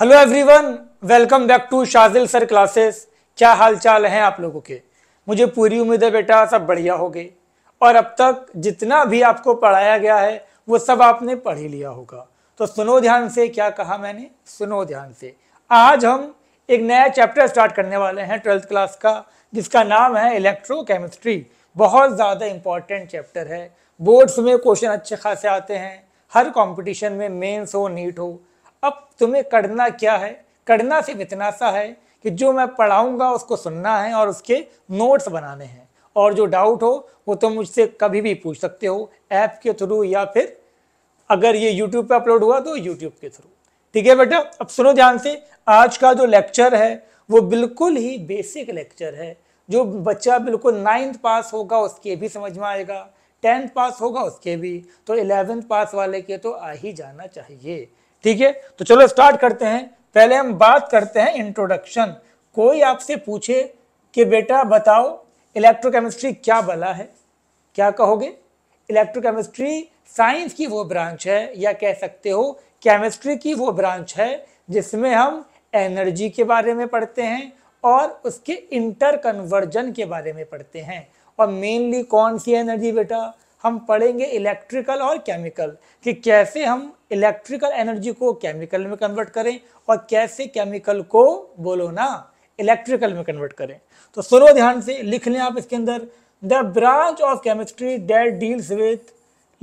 Hello everyone welcome back to Shajil sir classes क्या हाल चाल हैं आप लोगों के मुझे पूरी उम्मीद है बेटा सब बढ़िया हो गए और अब तक जितना भी आपको पढ़ाया गया है वो सब आपने पढ़ ही लिया होगा तो सुनो ध्यान से क्या कहा मैंने सुनो ध्यान से आज हम एक नया चैप्टर स्टार्ट करने वाले हैं ट्वेल्थ क्लास का जिसका नाम है इलेक्ट्रोकेमिस्ट्री बहुत ज़्यादा इंपॉर्टेंट चैप्टर है बोर्ड्स में क्वेश्चन अच्छे खासे आते हैं हर कंपटीशन में मेंस हो नीट हो अब तुम्हें करना क्या है करना सिर्फ इतना सा है कि जो मैं पढ़ाऊँगा उसको सुनना है और उसके नोट्स बनाने हैं और जो डाउट हो वो तुम मुझसे कभी भी पूछ सकते हो ऐप के थ्रू या फिर अगर ये यूट्यूब पर अपलोड हुआ तो यूट्यूब के थ्रू ठीक है बेटा अब सुनो ध्यान से आज का जो लेक्चर है वो बिल्कुल ही बेसिक लेक्चर है जो बच्चा बिल्कुल नाइन्थ पास होगा उसके भी समझ में आएगा टेंथ पास होगा उसके भी तो इलेवेंथ पास वाले के तो आ ही जाना चाहिए ठीक है तो चलो स्टार्ट करते हैं पहले हम बात करते हैं इंट्रोडक्शन कोई आपसे पूछे कि बेटा बताओ इलेक्ट्रोकेमिस्ट्री क्या बला है क्या कहोगे इलेक्ट्रोकेमिस्ट्री साइंस की वो ब्रांच है या कह सकते हो केमिस्ट्री की वो ब्रांच है जिसमें हम एनर्जी के बारे में पढ़ते हैं और उसके इंटर कन्वर्जन के बारे में पढ़ते हैं और मेनली कौन सी एनर्जी बेटा हम पढ़ेंगे इलेक्ट्रिकल और केमिकल कि कैसे हम इलेक्ट्रिकल एनर्जी को केमिकल में कन्वर्ट करें और कैसे केमिकल को बोलो ना इलेक्ट्रिकल में कन्वर्ट करें तो सुनो ध्यान से लिख लें आप इसके अंदर the branch of chemistry that deals with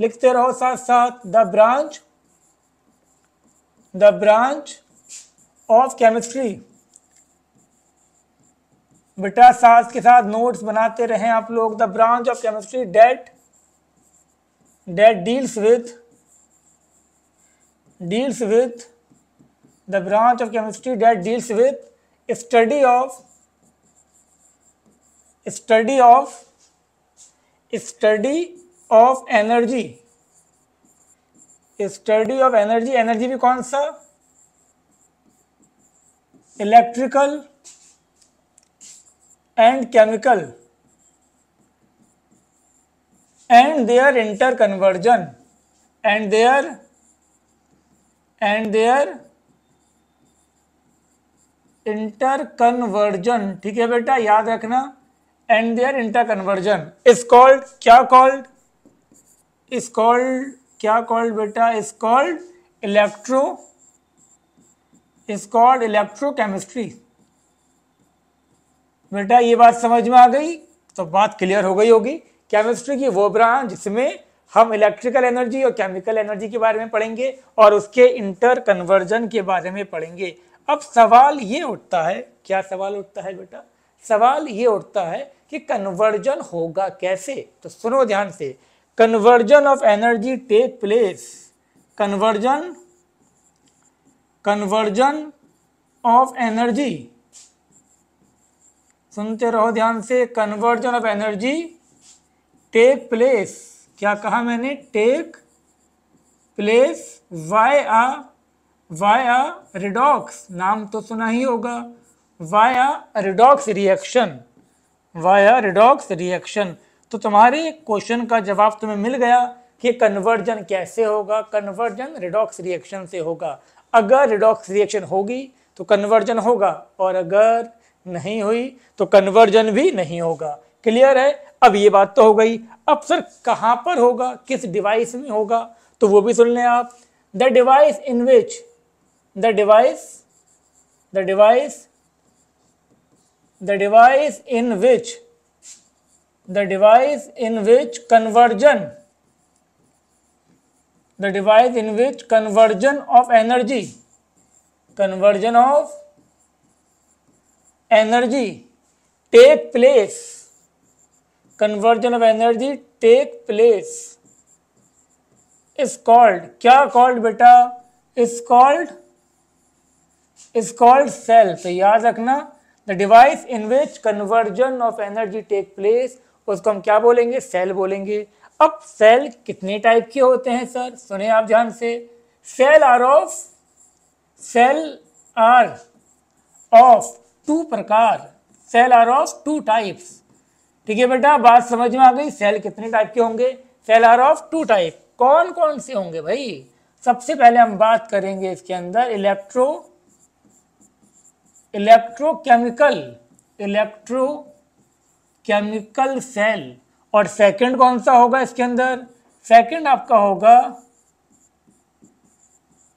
लिखते रहो साथ साथ the branch the branch of chemistry बेटा साथ के साथ नोट्स बनाते रहें आप लोग the branch of chemistry that that deals with deals with the branch of chemistry that deals with study of study of study of energy study of energy energy bhi kaun sa electrical and chemical and interconversion and their and their inter interconversion ठीक है बेटा याद रखना and their interconversion is called क्या called is called क्या called बेटा is called electro is called electrochemistry बेटा ये बात समझ में आ गई तो बात क्लियर हो गई होगी केमिस्ट्री की वो ब्रांच जिसमें हम इलेक्ट्रिकल एनर्जी और केमिकल एनर्जी के बारे में पढ़ेंगे और उसके इंटर कन्वर्जन के बारे में पढ़ेंगे अब सवाल ये उठता है क्या सवाल उठता है बेटा सवाल ये उठता है कि कन्वर्जन होगा कैसे तो सुनो ध्यान से conversion of energy take place conversion conversion of energy सुनते रहो ध्यान से conversion of energy take place क्या कहा मैंने टेक प्लेस वाई आ वाई आ रिडॉक्स नाम तो सुना ही होगा वाई आ रिडॉक्स रिएक्शन वाई आ रिडॉक्स रिएक्शन तो तुम्हारे क्वेश्चन का जवाब तुम्हें मिल गया कि कन्वर्जन कैसे होगा कन्वर्जन रिडॉक्स रिएक्शन से होगा अगर रिडॉक्स रिएक्शन होगी तो कन्वर्जन होगा और अगर नहीं हुई तो कन्वर्जन भी नहीं होगा क्लियर है अब ये बात तो हो गई अब सर कहां पर होगा किस डिवाइस में होगा तो वो भी सुन लें आप the device in which the device the device the device in which the device in which conversion the device in which conversion of energy conversion of energy take place conversion of energy take place is called क्या called बेटा is called is called cell तो याद रखना the device in which conversion of energy take place उसको हम क्या बोलेंगे cell बोलेंगे अब सेल कितने टाइप के होते हैं सर सुने आप ध्यान से cell are of cell are of two प्रकार cell are of two types ठीक है बेटा बात समझ में आ गई सेल कितने टाइप के होंगे cell are of two type कौन कौन से होंगे भाई सबसे पहले हम बात करेंगे इसके अंदर इलेक्ट्रो इलेक्ट्रोकेमिकल इलेक्ट्रोकेमिकल सेल और सेकंड कौन सा होगा इसके अंदर सेकंड आपका होगा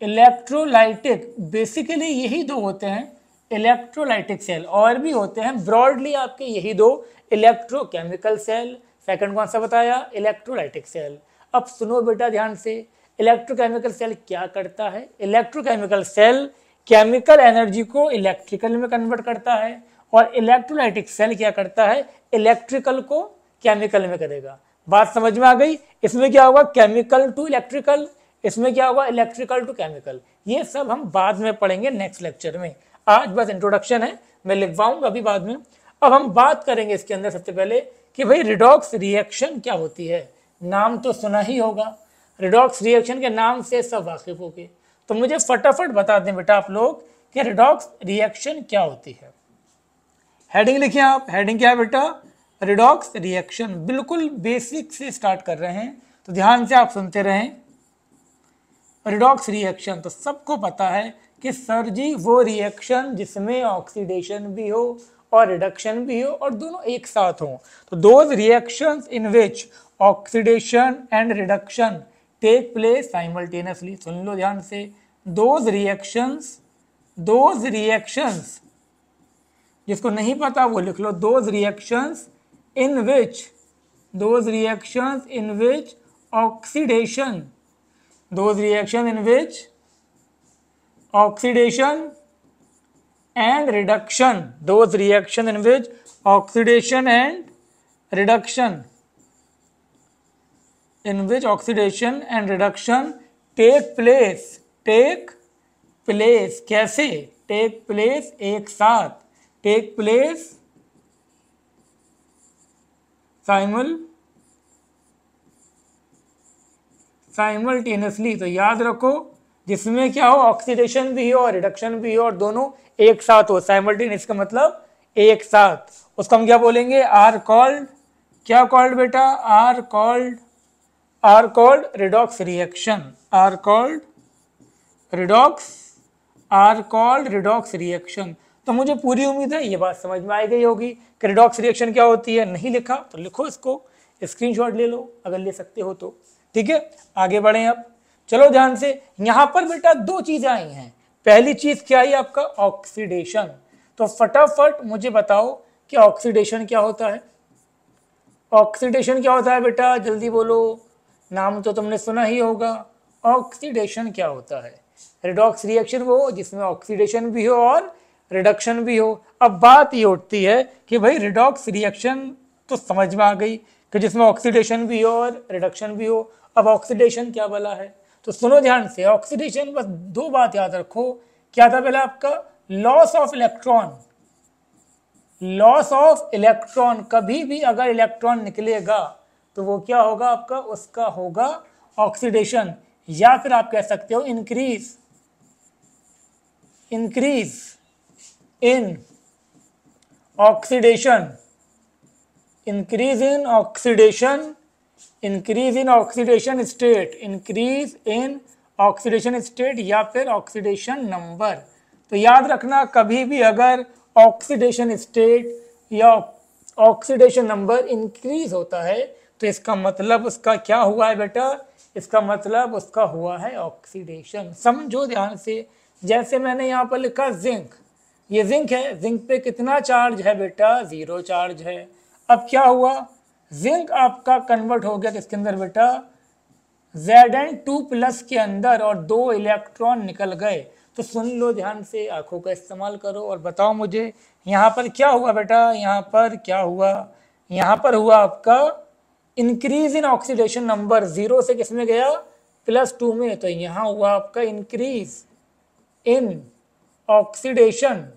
इलेक्ट्रोलाइटिक बेसिकली यही दो होते हैं इलेक्ट्रोलाइटिक सेल और भी होते हैं ब्रॉडली आपके यही दो इलेक्ट्रोकेमिकल सेल सेकंड कौन सा बताया इलेक्ट्रोलाइटिक सेल अब सुनो बेटा ध्यान से इलेक्ट्रोकेमिकल सेल क्या करता है इलेक्ट्रोकेमिकल सेल केमिकल एनर्जी को इलेक्ट्रिकल में कन्वर्ट करता है और इलेक्ट्रोलाइटिक सेल क्या करता है इलेक्ट्रिकल को केमिकल में करेगा बात समझ में आ गई इसमें क्या होगा केमिकल टू इलेक्ट्रिकल इसमें क्या होगा इलेक्ट्रिकल टू केमिकल ये सब हम बाद में पढ़ेंगे नेक्स्ट लेक्चर में आज बस इंट्रोडक्शन है मैं लिखवाऊंगा अभी बाद में अब हम बात करेंगे इसके अंदर सबसे पहले कि भाई रिडॉक्स रिएक्शन क्या होती है नाम तो सुना ही होगा रिडॉक्स रिएक्शन के नाम से सब वाकिफ हो गए तो मुझे फटाफट बता दें बेटा आप लोग कि रिडॉक्स रिएक्शन क्या होती है हेडिंग लिखिए आप हेडिंग क्या है बेटा रिडॉक्स रिएक्शन बिल्कुल बेसिक से स्टार्ट कर रहे हैं तो ध्यान से आप सुनते रहें रिडॉक्स रिएक्शन तो सबको पता है कि सर जी वो रिएक्शन जिसमें ऑक्सीडेशन भी हो और रिडक्शन भी हो और दोनों एक साथ हों तो those reaction in which oxidation and reduction take place simultaneously सुन लो ध्यान से दोज रिएक्शंस दोज रिएक्शंस जिसको नहीं पता वो लिख लो those reactions in which those reactions in which oxidation those reaction in which oxidation and reduction those reaction in which oxidation and reduction in which oxidation and reduction take place take place कैसे take place एक साथ take place साइमल simultaneously तो याद रखो जिसमें क्या हो oxidation भी हो और रिडक्शन भी हो और दोनों एक साथ हो साइमल्टीन इसका मतलब एक साथ उसको हम क्या बोलेंगे आर कॉल्ड क्या कॉल्ड बेटा are called are called redox reaction are called redox are called redox reaction तो मुझे पूरी उम्मीद है ये बात समझ में आई गई होगी कि रिडॉक्स रिएक्शन क्या होती है नहीं लिखा तो लिखो इसको स्क्रीनशॉट ले लो अगर ले सकते हो तो ठीक है आगे बढ़ें आप चलो ध्यान से यहां पर बेटा दो चीज़ें आई हैं पहली चीज़ क्या आई आपका ऑक्सीडेशन तो फटाफट मुझे बताओ कि ऑक्सीडेशन क्या होता है ऑक्सीडेशन क्या होता है बेटा जल्दी बोलो नाम तो तुमने सुना ही होगा ऑक्सीडेशन क्या होता है रिडॉक्स रिएक्शन वो जिसमें ऑक्सीडेशन भी हो और रिडक्शन भी हो अब बात ये उठती है कि भाई रिडॉक्स रिएक्शन तो समझ में आ गई कि जिसमें ऑक्सीडेशन भी हो और रिडक्शन भी हो अब ऑक्सीडेशन क्या बला है तो सुनो ध्यान से ऑक्सीडेशन बस दो बात याद रखो क्या था पहले आपका loss of electron loss of electron कभी भी अगर इलेक्ट्रॉन निकलेगा तो वो क्या होगा आपका उसका होगा ऑक्सीडेशन या फिर आप कह सकते हो increase increase in oxidation increase in oxidation increase in oxidation state increase in oxidation state या फिर ऑक्सीडेशन नंबर तो याद रखना कभी भी अगर ऑक्सीडेशन स्टेट या ऑक्सीडेशन नंबर इंक्रीज होता है तो इसका मतलब उसका क्या हुआ है बेटा इसका मतलब उसका हुआ है ऑक्सीडेशन समझो ध्यान से जैसे मैंने यहाँ पर लिखा जिंक ये जिंक है जिंक पे कितना चार्ज है बेटा ज़ीरो चार्ज है अब क्या हुआ जिंक आपका कन्वर्ट हो गया किसके अंदर बेटा जेड एन टू प्लस के अंदर और दो इलेक्ट्रॉन निकल गए तो सुन लो ध्यान से आंखों का इस्तेमाल करो और बताओ मुझे यहाँ पर क्या हुआ बेटा यहाँ पर क्या हुआ यहाँ पर हुआ आपका increase in oxidation number zero से किस में गया प्लस टू में तो यहाँ हुआ आपका increase in oxidation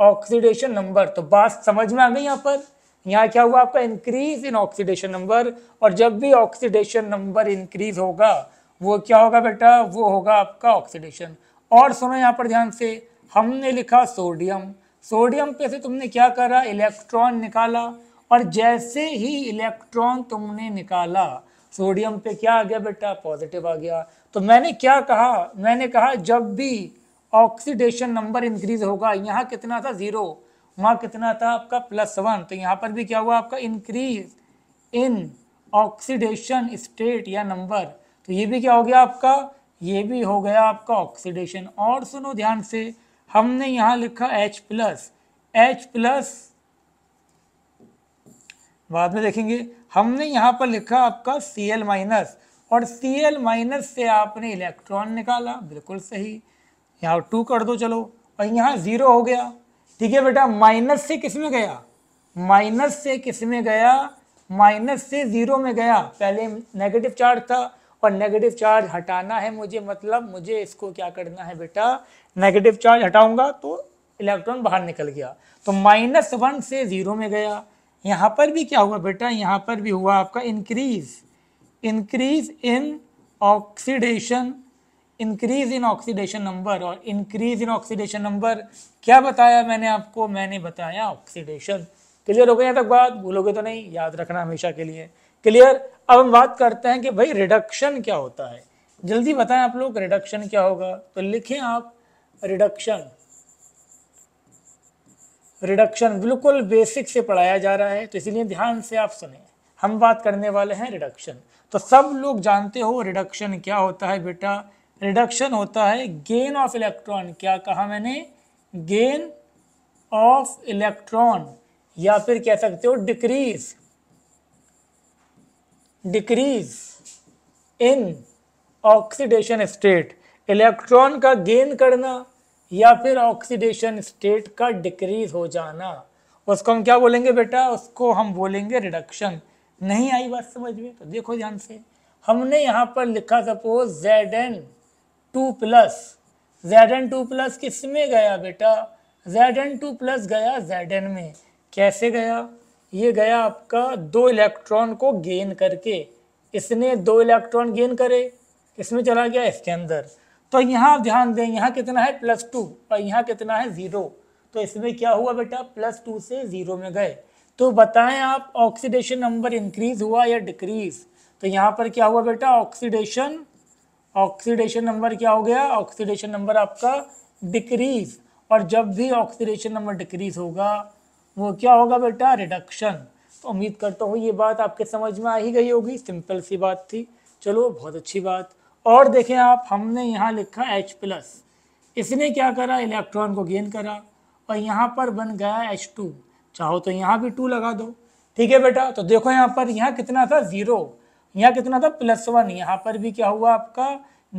oxidation number तो बात समझ में आ गई यहाँ पर यहाँ क्या हुआ आपका इंक्रीज इन ऑक्सीडेशन नंबर और जब भी ऑक्सीडेशन नंबर इंक्रीज होगा वो क्या होगा बेटा वो होगा आपका ऑक्सीडेशन और सुनो यहाँ पर ध्यान से हमने लिखा सोडियम सोडियम पे से तुमने क्या करा इलेक्ट्रॉन निकाला और जैसे ही इलेक्ट्रॉन तुमने निकाला सोडियम पे क्या आ गया बेटा पॉजिटिव आ गया तो मैंने क्या कहा मैंने कहा जब भी ऑक्सीडेशन नंबर इंक्रीज होगा यहाँ कितना था ज़ीरो वहाँ कितना था आपका प्लस वन तो यहाँ पर भी क्या हुआ आपका इंक्रीज इन ऑक्सीडेशन स्टेट या नंबर तो ये भी क्या हो गया आपका ये भी हो गया आपका ऑक्सीडेशन और सुनो ध्यान से हमने यहाँ लिखा H प्लस एच प्लस बाद में देखेंगे हमने यहाँ पर लिखा आपका सी एल माइनस और सी एल माइनस से आपने इलेक्ट्रॉन निकाला बिल्कुल सही यहाँ टू कर दो चलो और यहाँ ज़ीरो हो गया ठीक है बेटा माइनस से किस में गया माइनस से किस में गया माइनस से ज़ीरो में गया पहले नेगेटिव चार्ज था और नेगेटिव चार्ज हटाना है मुझे मतलब मुझे इसको क्या करना है बेटा नेगेटिव चार्ज हटाऊंगा तो इलेक्ट्रॉन बाहर निकल गया तो माइनस वन से ज़ीरो में गया यहाँ पर भी क्या हुआ बेटा यहाँ पर भी हुआ आपका increase increase in oxidation increase in oxidation number और इंक्रीज इन ऑक्सीडेशन नंबर क्या बताया मैंने आपको मैंने बताया ऑक्सीडेशन क्लियर हो गया तक बात भूलोगे तो नहीं याद रखना हमेशा के लिए क्लियर अब हम बात करते हैं कि भाई रिडक्शन क्या होता है जल्दी बताएं आप लोग रिडक्शन क्या होगा तो लिखें आप रिडक्शन रिडक्शन बिल्कुल बेसिक से पढ़ाया जा रहा है तो इसलिए ध्यान से आप सुने हम बात करने वाले हैं रिडक्शन तो सब लोग जानते हो रिडक्शन क्या होता है बेटा रिडक्शन होता है गेन ऑफ इलेक्ट्रॉन क्या कहा मैंने गेन ऑफ इलेक्ट्रॉन या फिर कह सकते हो decrease decrease in oxidation state electron का गेन करना या फिर ऑक्सीडेशन स्टेट का डिक्रीज हो जाना उसको हम क्या बोलेंगे बेटा उसको हम बोलेंगे रिडक्शन नहीं आई बात समझ में तो देखो ध्यान से हमने यहाँ पर लिखा suppose Z N two plus Z N two plus किस में गया बेटा जेड एन टू प्लस गया जेड एन में कैसे गया ये गया आपका दो इलेक्ट्रॉन को गेन करके इसने दो इलेक्ट्रॉन गेन करे इसमें चला गया इसके अंदर तो यहाँ आप ध्यान दें यहाँ कितना है प्लस टू और यहाँ कितना है ज़ीरो तो इसमें क्या हुआ बेटा प्लस टू से ज़ीरो में गए तो बताएं आप ऑक्सीडेशन नंबर इंक्रीज हुआ या डिक्रीज तो यहाँ पर क्या हुआ बेटा ऑक्सीडेशन ऑक्सीडेशन नंबर क्या हो गया ऑक्सीडेशन नंबर आपका डिक्रीज और जब भी ऑक्सीडेशन नंबर डिक्रीज होगा वो क्या होगा बेटा रिडक्शन तो उम्मीद करता हूँ ये बात आपके समझ में आ ही गई होगी सिंपल सी बात थी चलो बहुत अच्छी बात और देखें आप हमने यहाँ लिखा एच प्लस इसने क्या करा इलेक्ट्रॉन को गेन करा और यहाँ पर बन गया एच टू चाहो तो यहाँ भी टू लगा दो ठीक है बेटा तो देखो यहाँ पर यहाँ कितना था ज़ीरो यहाँ कितना था प्लस वन यहाँ पर भी क्या हुआ आपका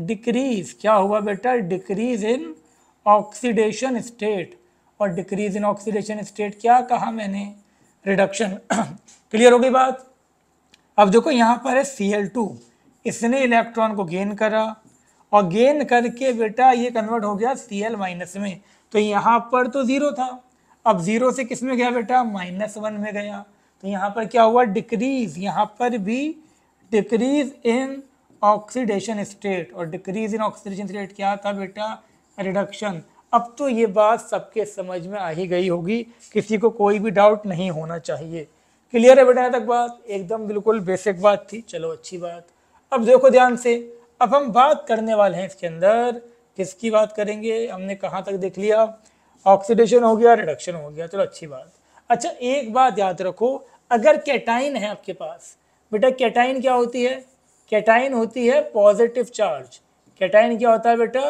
डिक्रीज क्या हुआ बेटा डिक्रीज इन ऑक्सीडेशन स्टेट और डिक्रीज इन ऑक्सीडेशन स्टेट क्या कहा मैंने रिडक्शन क्लियर हो गई बात अब देखो यहाँ पर है सी एल टू इसने इलेक्ट्रॉन को गेन करा और गेन करके बेटा ये कन्वर्ट हो गया सी एल माइनस में तो यहाँ पर तो ज़ीरो था अब ज़ीरो से किस में गया बेटा माइनस वन में गया तो यहाँ पर क्या हुआ डिक्रीज यहाँ पर भी डिक्रीज इन ऑक्सीडेशन स्टेट और डिक्रीज इन ऑक्सीडेशन स्टेट क्या था बेटा रिडक्शन अब तो ये बात सबके समझ में आ ही गई होगी किसी को कोई भी डाउट नहीं होना चाहिए क्लियर है बेटा तक बात एकदम बिल्कुल बेसिक बात थी चलो अच्छी बात अब देखो ध्यान से अब हम बात करने वाले हैं इसके अंदर किसकी बात करेंगे हमने कहाँ तक देख लिया ऑक्सीडेशन हो गया रिडक्शन हो गया चलो अच्छी बात अच्छा एक बात याद रखो अगर कैटाइन है आपके पास बेटा कैटाइन क्या होती है कैटाइन होती है पॉजिटिव चार्ज कैटाइन क्या होता है बेटा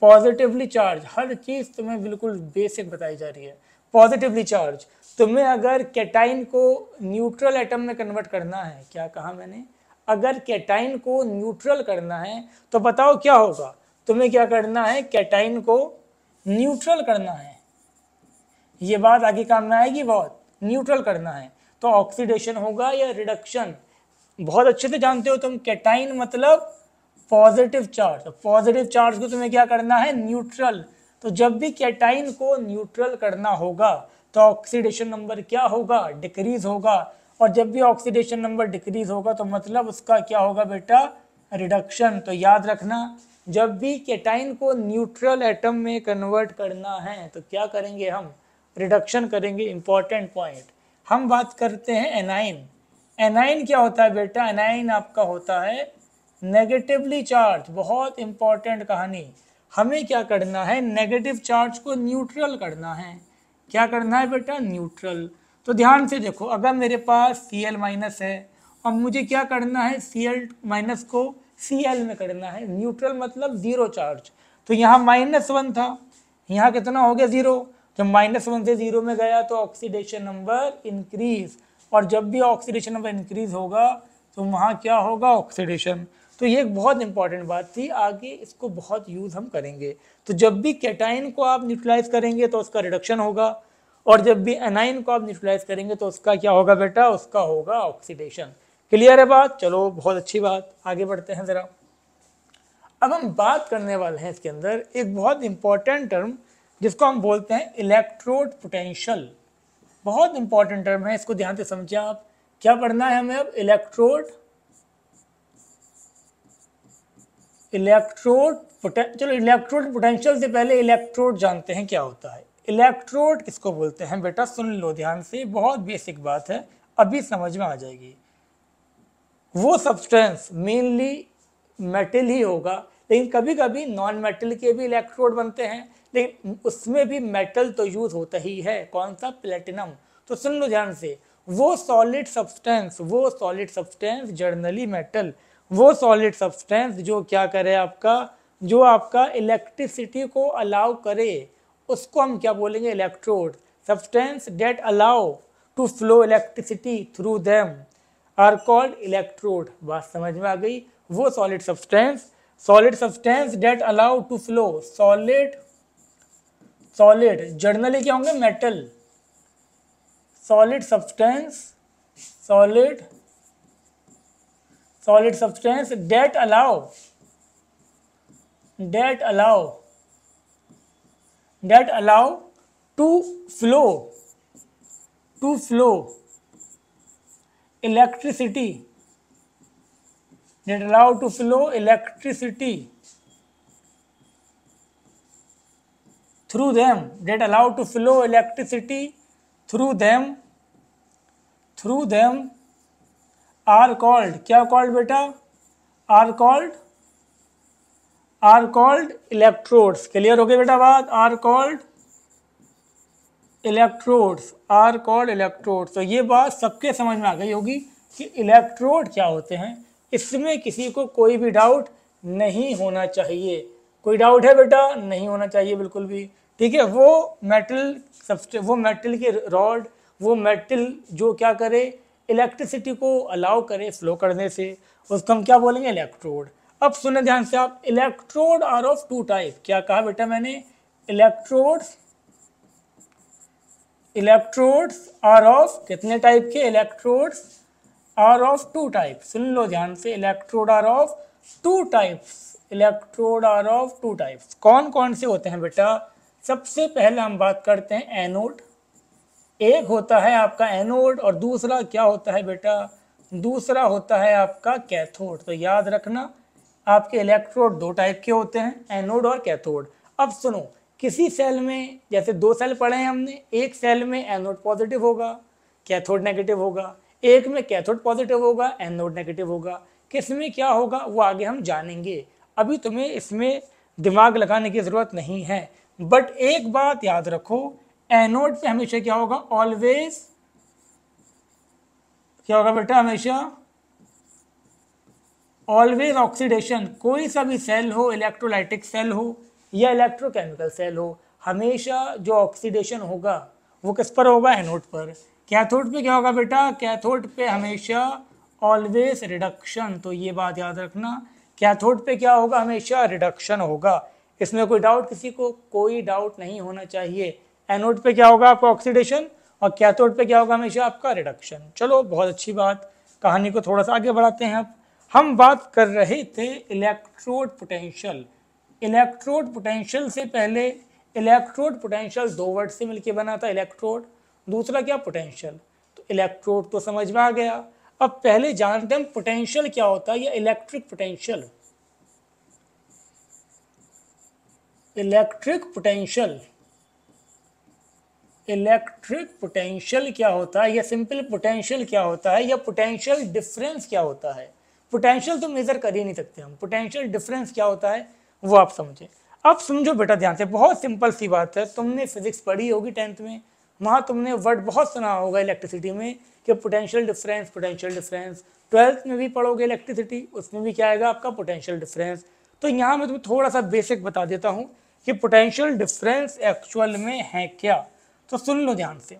पॉजिटिवली चार्ज हर चीज़ तुम्हें बिल्कुल बेसिक बताई जा रही है पॉजिटिवली चार्ज तुम्हें अगर कैटाइन को न्यूट्रल एटम में कन्वर्ट करना है क्या कहा मैंने अगर कैटाइन को न्यूट्रल करना है तो बताओ क्या होगा तुम्हें क्या करना है कैटाइन को न्यूट्रल करना है ये बात आगे काम में आएगी बहुत न्यूट्रल करना है का ऑक्सीडेशन होगा या रिडक्शन बहुत अच्छे से जानते हो तुम कैटाइन मतलब पॉजिटिव चार्ज पॉजिटिव चार्ज को तुम्हें क्या करना है न्यूट्रल तो जब भी कैटाइन को न्यूट्रल करना होगा तो ऑक्सीडेशन नंबर क्या होगा डिक्रीज होगा और जब भी ऑक्सीडेशन नंबर डिक्रीज होगा तो मतलब उसका क्या होगा बेटा रिडक्शन तो याद रखना जब भी कैटाइन को न्यूट्रल एटम में कन्वर्ट करना है तो क्या करेंगे हम रिडक्शन करेंगे इंपॉर्टेंट पॉइंट हम बात करते हैं एनाइन एनाइन क्या होता है बेटा एनाइन आपका होता है नेगेटिवली चार्ज बहुत इंपॉर्टेंट कहानी हमें क्या करना है नेगेटिव चार्ज को न्यूट्रल करना है क्या करना है बेटा न्यूट्रल तो ध्यान से देखो अगर मेरे पास सी एल माइनस है और मुझे क्या करना है सी एल माइनस को सी एल में करना है न्यूट्रल मतलब ज़ीरो चार्ज तो यहाँ माइनस वन था यहाँ कितना हो गया ज़ीरो जब माइनस वन से ज़ीरो में गया तो ऑक्सीडेशन नंबर इंक्रीज और जब भी ऑक्सीडेशन नंबर इंक्रीज होगा तो वहाँ क्या होगा ऑक्सीडेशन तो ये एक बहुत इंपॉर्टेंट बात थी आगे इसको बहुत यूज़ हम करेंगे तो जब भी कैटाइन को आप न्यूट्रलाइज करेंगे तो उसका रिडक्शन होगा और जब भी एनाइन को आप न्यूट्रलाइज करेंगे तो उसका क्या होगा बेटा उसका होगा ऑक्सीडेशन क्लियर है बात चलो बहुत अच्छी बात आगे बढ़ते हैं ज़रा अब हम बात करने वाले हैं इसके अंदर एक बहुत इंपॉर्टेंट टर्म जिसको हम बोलते हैं इलेक्ट्रोड पोटेंशियल बहुत इंपॉर्टेंट टर्म है इसको ध्यान से समझिए आप क्या पढ़ना है हमें अब इलेक्ट्रोड इलेक्ट्रोड चलो इलेक्ट्रोड पोटेंशियल से पहले इलेक्ट्रोड जानते हैं क्या होता है इलेक्ट्रोड किसको बोलते हैं बेटा सुन लो ध्यान से बहुत बेसिक बात है अभी समझ में आ जाएगी वो सब्सटेंस मेनली मेटल ही होगा लेकिन कभी कभी नॉन मेटल के भी इलेक्ट्रोड बनते हैं लेकिन उसमें भी मेटल तो यूज़ होता ही है कौन सा प्लेटिनम तो सुन लो ध्यान से वो सॉलिड सब्सटेंस वो सॉलिड सब्सटेंस जर्नली मेटल वो सॉलिड सब्सटेंस जो क्या करे आपका जो आपका इलेक्ट्रिसिटी को अलाउ करे उसको हम क्या बोलेंगे electrode substance that allow to flow electricity through them are called electrode बात समझ में आ गई वो solid substance solid substance that allow to flow solid solid generally क्या होंगे metal solid substance solid solid substance that allow that allow that allow to flow to flow electricity that allow to flow electricity through them that allow to flow electricity through them through them are called क्या called बेटा are called are called electrodes clear हो गई बेटा बात are called electrodes are called electrodes तो ये बात सबके समझ में आ गई होगी कि electrode क्या होते हैं इसमें किसी को कोई भी doubt नहीं होना चाहिए कोई डाउट है बेटा नहीं होना चाहिए बिल्कुल भी ठीक है वो मेटल सबसे वो मेटल के रॉड वो मेटल जो क्या करे इलेक्ट्रिसिटी को अलाउ करे फ्लो करने से उसको हम क्या बोलेंगे इलेक्ट्रोड अब सुने ध्यान से आप electrode are of two type क्या कहा बेटा मैंने इलेक्ट्रोड्स इलेक्ट्रोड्स आर ऑफ कितने टाइप के electrodes are of two type सुन लो ध्यान से electrode are of two types electrode are of two types कौन कौन से होते हैं बेटा सबसे पहले हम बात करते हैं एनोड एक होता है आपका एनोड और दूसरा क्या होता है बेटा दूसरा होता है आपका कैथोड तो याद रखना आपके इलेक्ट्रोड दो टाइप के होते हैं एनोड और कैथोड अब सुनो किसी सेल में जैसे दो सेल पढ़े हैं हमने एक सेल में एनोड पॉजिटिव होगा कैथोड नेगेटिव होगा एक में कैथोड पॉजिटिव होगा एनोड नेगेटिव होगा किस में क्या होगा वो आगे हम जानेंगे अभी तुम्हें इसमें दिमाग लगाने की ज़रूरत नहीं है बट एक बात याद रखो एनोड पे हमेशा क्या होगा ऑलवेज क्या होगा बेटा हमेशा ऑलवेज ऑक्सीडेशन कोई सा भी सेल हो इलेक्ट्रोलाइटिक सेल हो या इलेक्ट्रोकेमिकल सेल हो हमेशा जो ऑक्सीडेशन होगा वो किस पर होगा एनोड पर कैथोड पे क्या होगा बेटा कैथोड पे हमेशा ऑलवेज रिडक्शन तो ये बात याद रखना कैथोड पे क्या होगा हमेशा रिडक्शन होगा इसमें कोई डाउट किसी को कोई डाउट नहीं होना चाहिए एनोड पे क्या होगा आपका ऑक्सीडेशन और कैथोड पे क्या होगा हमेशा आपका रिडक्शन चलो बहुत अच्छी बात कहानी को थोड़ा सा आगे बढ़ाते हैं आप हम बात कर रहे थे इलेक्ट्रोड पोटेंशियल इलेक्ट्रोड पोटेंशियल से पहले इलेक्ट्रोड पोटेंशियल दो वर्ड से मिलकर बना था इलेक्ट्रोड दूसरा क्या पोटेंशियल तो इलेक्ट्रोड तो समझ में आ गया अब पहले जानते हैं पोटेंशियल क्या होता है या electric potential electric potential electric potential क्या होता है या सिंपल पोटेंशियल क्या होता है या पोटेंशियल डिफरेंस क्या होता है पोटेंशियल तो मेज़र कर ही नहीं सकते हम पोटेंशियल डिफरेंस क्या होता है वो आप समझें अब समझो बेटा ध्यान से बहुत सिंपल सी बात है तुमने फिजिक्स पढ़ी होगी टेंथ में वहाँ तुमने वर्ड बहुत सुना होगा इलेक्ट्रिसिटी में कि potential difference potential difference twelfth में भी पढ़ोगे इलेक्ट्रिसिटी उसमें भी क्या आएगा आपका पोटेंशियल डिफरेंस तो यहाँ मैं तुम्हें थोड़ा सा बेसिक बता देता हूँ कि पोटेंशियल डिफरेंस एक्चुअल में है क्या तो सुन लो ध्यान से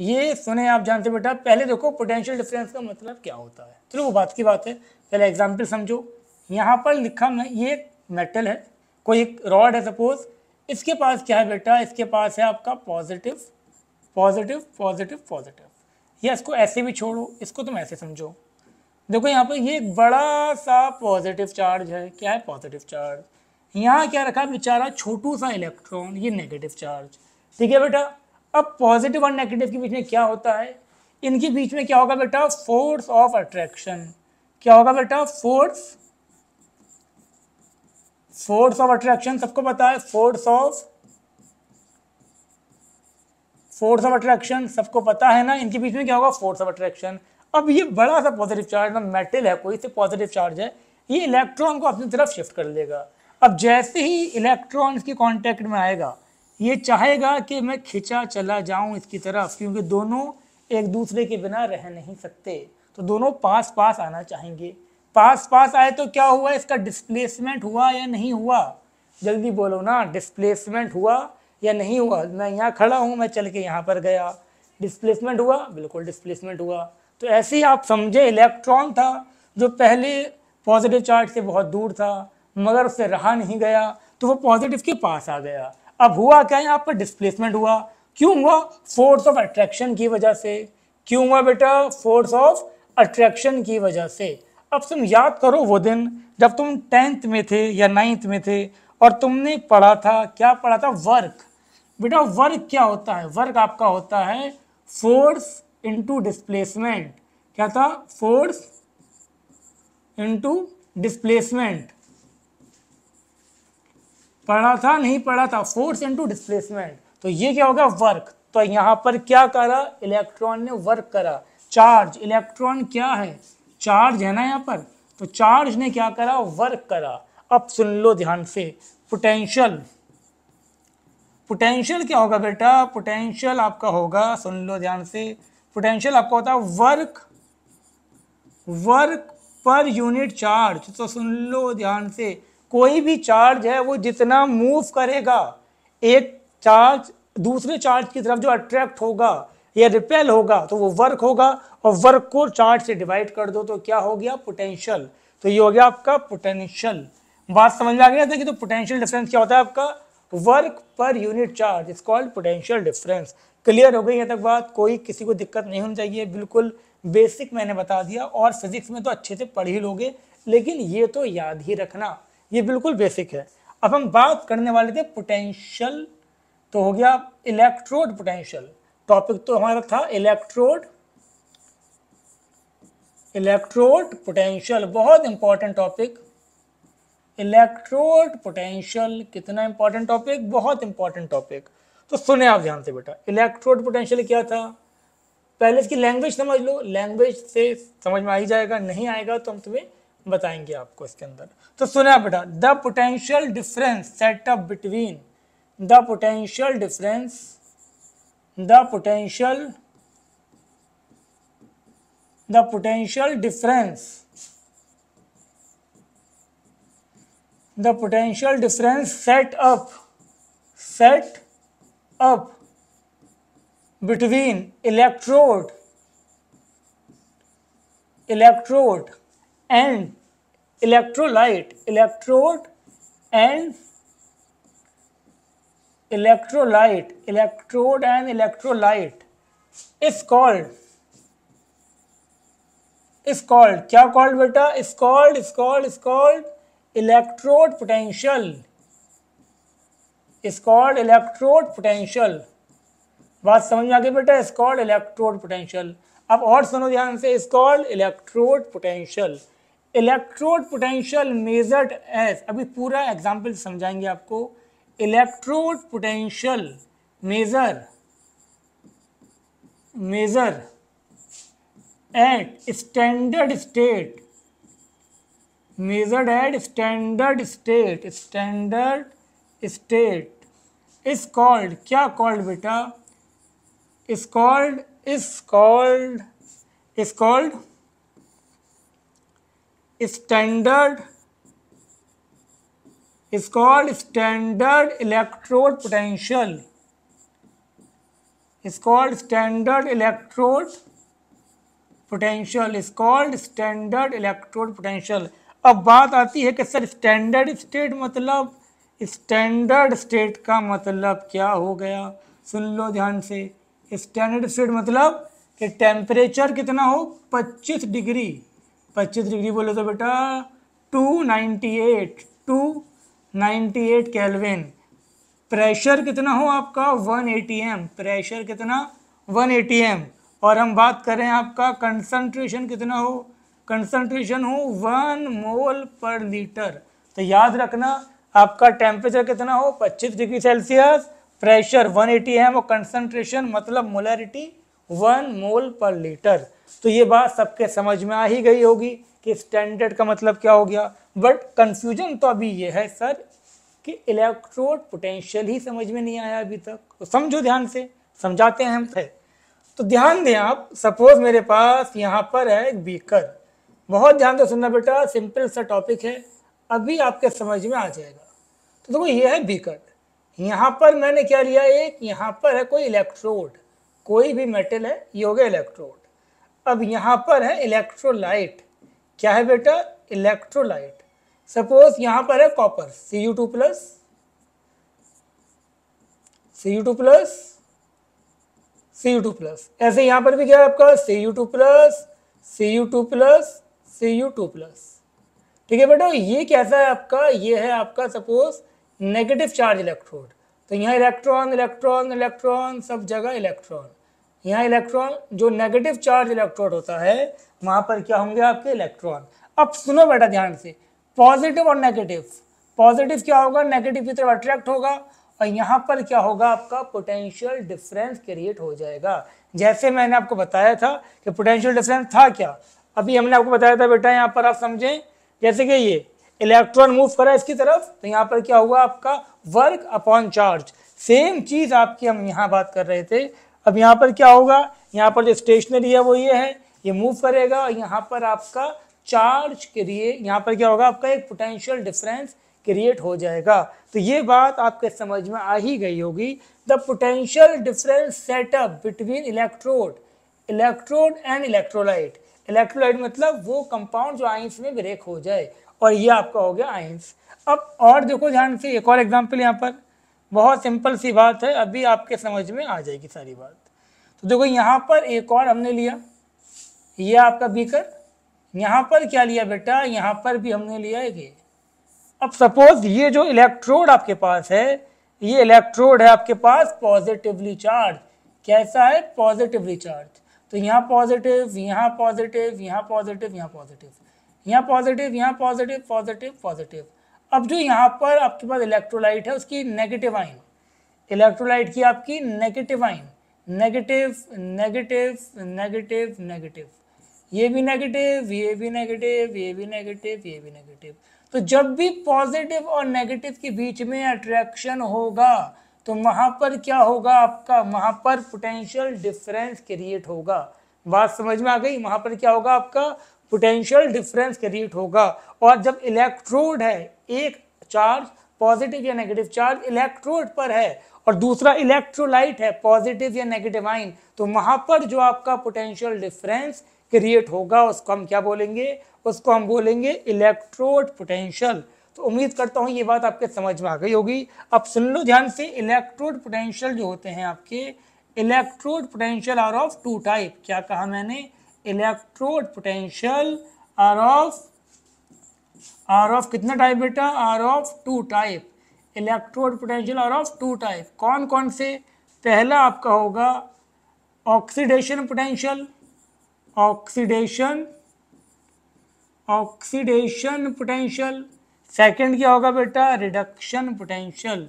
ये सुने आप जानते बेटा पहले देखो पोटेंशियल डिफरेंस का मतलब क्या होता है चलो तो वो बात की बात है पहले एग्जाम्पल समझो यहाँ पर लिखा मैं ये मेटल है कोई एक रॉड है सपोज इसके पास क्या है बेटा इसके पास है आपका पॉजिटिव पॉजिटिव पॉजिटिव पॉजिटिव या इसको ऐसे भी छोड़ो इसको तुम ऐसे समझो देखो यहाँ पर ये एक बड़ा सा पॉजिटिव चार्ज है क्या है पॉजिटिव चार्ज यहाँ क्या रखा बेचारा छोटू सा इलेक्ट्रॉन ये नेगेटिव चार्ज ठीक है बेटा अब पॉजिटिव और नेगेटिव के बीच में क्या होता है इनके बीच में क्या होगा बेटा फोर्स ऑफ अट्रैक्शन क्या होगा बेटा फोर्स फोर्स ऑफ अट्रैक्शन सबको पता है force of force of attraction सबको पता है ना इनके बीच में क्या होगा फोर्स ऑफ अट्रैक्शन अब ये बड़ा सा पॉजिटिव चार्ज ना मेटल है कोई से पॉजिटिव चार्ज है ये इलेक्ट्रॉन को अपनी तरफ शिफ्ट कर लेगा अब जैसे ही इलेक्ट्रॉन इसके कॉन्टैक्ट में आएगा ये चाहेगा कि मैं खिंचा चला जाऊँ इसकी तरफ क्योंकि दोनों एक दूसरे के बिना रह नहीं सकते तो दोनों पास पास आना चाहेंगे पास पास आए तो क्या हुआ इसका डिस्प्लेसमेंट हुआ या नहीं हुआ जल्दी बोलो ना डिस्प्लेसमेंट हुआ या नहीं हुआ मैं यहाँ खड़ा हूँ मैं चल के यहाँ पर गया डिस्प्लेसमेंट हुआ बिल्कुल डिस्प्लेसमेंट हुआ तो ऐसे ही आप समझे इलेक्ट्रॉन था जो पहले पॉजिटिव चार्ज से बहुत दूर था मगर उससे रहा नहीं गया तो वो पॉजिटिव के पास आ गया अब हुआ क्या यहाँ पर डिस्प्लेसमेंट हुआ क्यों हुआ फोर्स ऑफ अट्रैक्शन की वजह से क्यों हुआ बेटा फोर्स ऑफ अट्रैक्शन की वजह से अब तुम याद करो वो दिन जब तुम टेंथ में थे या नाइन्थ में थे और तुमने पढ़ा था क्या पढ़ा था वर्क बेटा वर्क क्या होता है वर्क आपका होता है फोर्स इंटू डिस्प्लेसमेंट क्या था फोर्स इंटू डिस्प्लेसमेंट पढ़ा था नहीं पढ़ा था फोर्स इंटू डिस्प्लेसमेंट तो ये क्या होगा वर्क तो यहां पर क्या करा इलेक्ट्रॉन ने वर्क करा चार्ज इलेक्ट्रॉन क्या है चार्ज है ना यहाँ पर तो चार्ज ने क्या करा वर्क करा अब सुन लो ध्यान से पोटेंशियल पोटेंशियल क्या होगा बेटा पोटेंशियल आपका होगा सुन लो ध्यान से पोटेंशियल आपका होता है work work per unit charge तो सुन लो ध्यान से कोई भी चार्ज है वो जितना मूव करेगा एक चार्ज दूसरे चार्ज की तरफ जो अट्रैक्ट होगा या रिपेल होगा तो वो वर्क होगा और वर्क को चार्ज से डिवाइड कर दो तो क्या हो गया पोटेंशियल तो ये हो गया आपका पोटेंशियल बात समझ में आ गया था कि तो पोटेंशियल डिफरेंस क्या होता है आपका work per unit charge is called potential difference clear हो गई यहाँ तक बात कोई किसी को दिक्कत नहीं होनी चाहिए बिल्कुल बेसिक मैंने बता दिया और फिजिक्स में तो अच्छे से पढ़ ही लोगे लेकिन ये तो याद ही रखना ये बिल्कुल बेसिक है अब हम बात करने वाले थे पोटेंशियल तो हो गया इलेक्ट्रोड पोटेंशियल टॉपिक तो हमारा था इलेक्ट्रोड इलेक्ट्रोड पोटेंशियल बहुत इंपॉर्टेंट टॉपिक इलेक्ट्रोड पोटेंशियल कितना इंपॉर्टेंट टॉपिक बहुत इंपॉर्टेंट टॉपिक तो सुने आप ध्यान से बेटा इलेक्ट्रोड पोटेंशियल क्या था पहले इसकी लैंग्वेज समझ लो लैंग्वेज से समझ में आ ही जाएगा नहीं आएगा तो हम तुम्हें बताएंगे आपको इसके अंदर तो आप बेटा the potential difference set up between the potential difference the potential the potential difference the potential difference set up set up between electrode electrode and electrolyte electrode and electrolyte electrode and electrolyte is called is called क्या called बेटा is called is called is called electrode potential is called electrode potential बात समझ में आ गई बेटा scold electrode potential अब और सुनो ध्यान से is called electrode potential electrode potential measured as अभी पूरा एग्जाम्पल समझाएंगे आपको electrode potential measure measure at standard state measured at standard state standard state is called क्या कॉल्ड बेटा is called is called is called standard is called standard electrode potential is called standard electrode potential is called standard electrode potential अब बात आती है कि sir standard state मतलब standard state का मतलब क्या हो गया सुन लो ध्यान से स्टैंडर्ड स्टेट मतलब कि टेम्परेचर कितना हो 25 डिग्री 25 डिग्री बोले तो बेटा 298 298 केल्विन प्रेशर कितना हो आपका 180 एम प्रेशर कितना 180 एम और हम बात करें आपका कंसंट्रेशन कितना हो कंसंट्रेशन हो वन मोल पर लीटर तो याद रखना आपका टेम्परेचर कितना हो 25 डिग्री सेल्सियस प्रेशर 180 एटी है वो कंसंट्रेशन मतलब मोलरिटी वन मोल पर लीटर तो ये बात सबके समझ में आ ही गई होगी कि स्टैंडर्ड का मतलब क्या हो गया बट कंफ्यूजन तो अभी ये है सर कि इलेक्ट्रोड पोटेंशियल ही समझ में नहीं आया अभी तक तो समझो ध्यान से समझाते हैं हम तो ध्यान दें आप सपोज मेरे पास यहाँ पर है एक बीकर बहुत ध्यान से सुनना बेटा सिंपल सा टॉपिक है अभी आपके समझ में आ जाएगा तो देखो ये है बीकर यहाँ पर मैंने क्या लिया एक यहाँ पर है कोई इलेक्ट्रोड कोई भी मेटल है ये हो गया इलेक्ट्रोड अब यहाँ पर है इलेक्ट्रोलाइट क्या है बेटा इलेक्ट्रोलाइट सपोज यहाँ पर है copper C U two plus C U two plus C U two plus ऐसे यहाँ पर भी क्या है आपका C U two plus C U two plus C U two plus ठीक है बेटा ये कैसा है आपका ये है आपका सपोज नेगेटिव चार्ज इलेक्ट्रोड तो यहाँ इलेक्ट्रॉन इलेक्ट्रॉन इलेक्ट्रॉन सब जगह इलेक्ट्रॉन यहाँ इलेक्ट्रॉन जो नेगेटिव चार्ज इलेक्ट्रोड होता है वहाँ पर क्या होंगे आपके इलेक्ट्रॉन अब सुनो बेटा ध्यान से पॉजिटिव और नेगेटिव पॉजिटिव क्या होगा नेगेटिव की तरफ अट्रैक्ट होगा और यहाँ पर क्या होगा आपका पोटेंशियल डिफरेंस क्रिएट हो जाएगा जैसे मैंने आपको बताया था कि पोटेंशियल डिफरेंस था क्या अभी हमने आपको बताया था बेटा यहाँ पर आप समझें जैसे कि ये इलेक्ट्रॉन मूव करा इसकी तरफ तो यहाँ पर क्या हुआ आपका वर्क अपॉन चार्ज सेम चीज़ आपकी हम यहाँ बात कर रहे थे अब यहाँ पर क्या होगा यहाँ पर जो स्टेशनरी है वो ये है ये मूव करेगा यहाँ पर आपका चार्ज लिए यहाँ पर क्या होगा आपका एक पोटेंशियल डिफरेंस क्रिएट हो जाएगा तो ये बात आपके समझ में आ ही गई होगी the potential difference set up between electrode electrode and electrolyte electrolyte मतलब वो कंपाउंड जो आइंस में ब्रेक हो जाए और ये आपका हो गया आइंस अब और देखो ध्यान से एक और एग्जाम्पल यहाँ पर बहुत सिंपल सी बात है अभी आपके समझ में आ जाएगी सारी बात तो देखो यहाँ पर एक और हमने लिया ये आपका बीकर यहाँ पर क्या लिया बेटा यहाँ पर भी हमने लिया है ये अब सपोज ये जो इलेक्ट्रोड आपके पास है ये इलेक्ट्रोड है आपके पास पॉजिटिवली चार्ज कैसा है पॉजिटिवली चार्ज तो यहाँ पॉजिटिव यहाँ पॉजिटिव यहाँ पॉजिटिव यहाँ पॉजिटिव यहाँ पॉजिटिव यहाँ पॉजिटिव पॉजिटिव पॉजिटिव अब जो यहाँ पर आपके पास इलेक्ट्रोलाइट है उसकी नेगेटिव आइन इलेक्ट्रोलाइट की आपकी negative ion negative negative negative negative ये भी नेगेटिव ये भी नेगेटिव ये भी नेगेटिव ये भी नेगेटिव तो जब भी पॉजिटिव और नेगेटिव के बीच में अट्रैक्शन होगा तो वहाँ पर क्या होगा आपका वहाँ पर पोटेंशियल डिफरेंस क्रिएट होगा बात समझ में आ गई वहाँ पर क्या होगा आपका पोटेंशियल डिफरेंस क्रिएट होगा और जब इलेक्ट्रोड है एक चार्ज पॉजिटिव या नेगेटिव चार्ज इलेक्ट्रोड पर है और दूसरा इलेक्ट्रोलाइट है पॉजिटिव या नेगेटिव आइन तो वहाँ पर जो आपका पोटेंशियल डिफरेंस क्रिएट होगा उसको हम क्या बोलेंगे उसको हम बोलेंगे इलेक्ट्रोड पोटेंशियल तो उम्मीद करता हूँ ये बात आपके समझ में आ गई होगी अब सुन लो ध्यान से इलेक्ट्रोड पोटेंशियल जो होते हैं आपके electrode potential are of two type क्या कहा मैंने electrode potential are of are of कितना टाइप बेटा are of two type electrode potential are of two type कौन कौन से पहला आपका होगा oxidation potential oxidation oxidation potential second क्या होगा बेटा reduction potential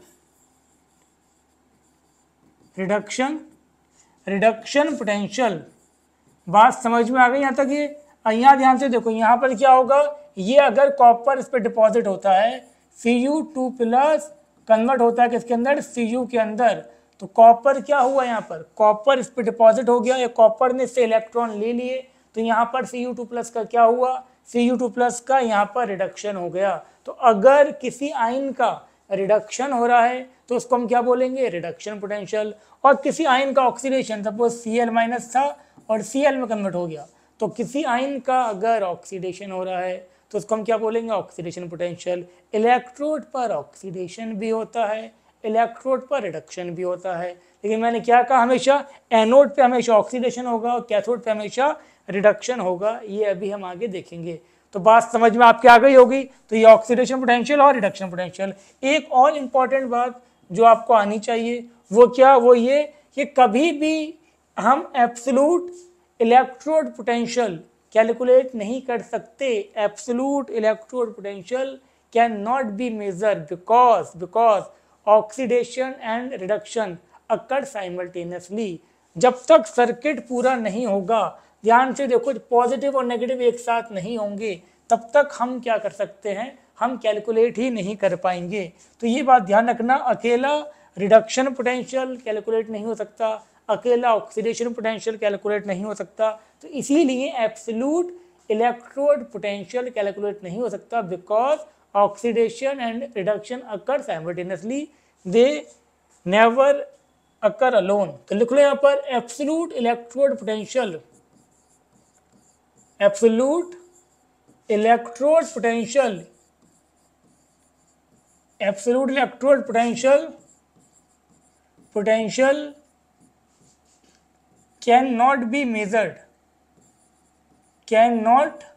reduction reduction potential बात समझ में आ गई यहाँ तक ये यहाँ ध्यान से देखो यहाँ पर क्या होगा ये अगर कॉपर इस पर डिपॉजिट होता है C U two plus convert होता है किसके अंदर सी यू के अंदर तो कॉपर क्या हुआ यहाँ पर कॉपर इस पर डिपॉजिट हो गया या कॉपर ने इससे इलेक्ट्रॉन ले लिए तो यहाँ पर सी यू टू प्लस का क्या हुआ सी यू टू प्लस का यहाँ पर रिडक्शन हो गया तो अगर किसी आयन का रिडक्शन हो रहा है तो उसको हम क्या बोलेंगे रिडक्शन पोटेंशियल और किसी आयन का oxidation suppose C L minus था और सी एल में कन्वर्ट हो गया तो किसी आयन का अगर ऑक्सीडेशन हो रहा है तो उसको हम क्या बोलेंगे ऑक्सीडेशन पोटेंशियल इलेक्ट्रोड पर ऑक्सीडेशन भी होता है इलेक्ट्रोड पर रिडक्शन भी होता है लेकिन मैंने क्या कहा हमेशा एनोड पे हमेशा ऑक्सीडेशन होगा और कैथोड पे हमेशा रिडक्शन होगा ये अभी हम आगे देखेंगे तो बात समझ में आपके आ गई होगी तो ये ऑक्सीडेशन पोटेंशियल और रिडक्शन पोटेंशियल एक और इम्पॉर्टेंट बात जो आपको आनी चाहिए वो क्या वो ये कि कभी भी हम एप्सलूट इलेक्ट्रोड पोटेंशियल कैलकुलेट नहीं कर सकते absolute electrode potential can not be measure because because oxidation and reduction occur simultaneously जब तक सर्किट पूरा नहीं होगा ध्यान से देखो पॉजिटिव और नेगेटिव एक साथ नहीं होंगे तब तक हम क्या कर सकते हैं हम कैलकुलेट ही नहीं कर पाएंगे तो ये बात ध्यान रखना अकेला रिडक्शन पोटेंशियल कैलकुलेट नहीं हो सकता अकेला ऑक्सीडेशन पोटेंशियल कैलकुलेट नहीं हो सकता तो इसीलिए एब्सोल्यूट इलेक्ट्रोड पोटेंशियल कैलकुलेट नहीं हो सकता because oxidation and reduction occur simultaneously they never occur alone तो लिख लो यहाँ पर absolute electrode potential absolute electrode potential absolute electrode potential potential cannot be measured cannot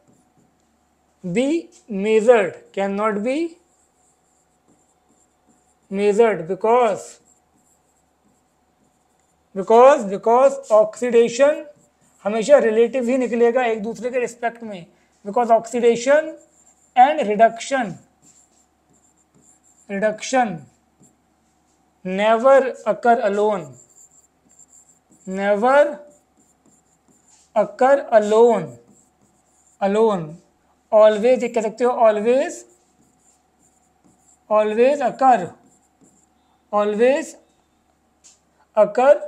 be measured cannot be measured because because because oxidation हमेशा relative ही निकलेगा एक दूसरे के रिस्पेक्ट में because oxidation and reduction reduction never occur alone never occur alone alone always कह सकते हो always always occur always occur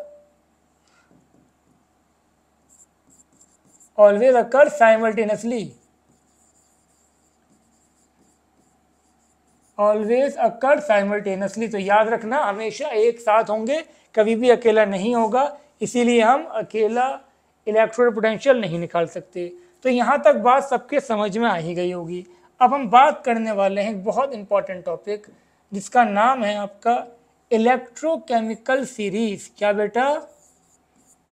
always occurs simultaneously. Always occur simultaneously तो याद रखना हमेशा एक साथ होंगे कभी भी अकेला नहीं होगा इसीलिए हम अकेला इलेक्ट्रोड पोटेंशियल नहीं निकाल सकते तो यहाँ तक बात सबके समझ में आ ही गई होगी अब हम बात करने वाले हैं एक बहुत इंपॉर्टेंट टॉपिक जिसका नाम है आपका इलेक्ट्रोकेमिकल सीरीज क्या बेटा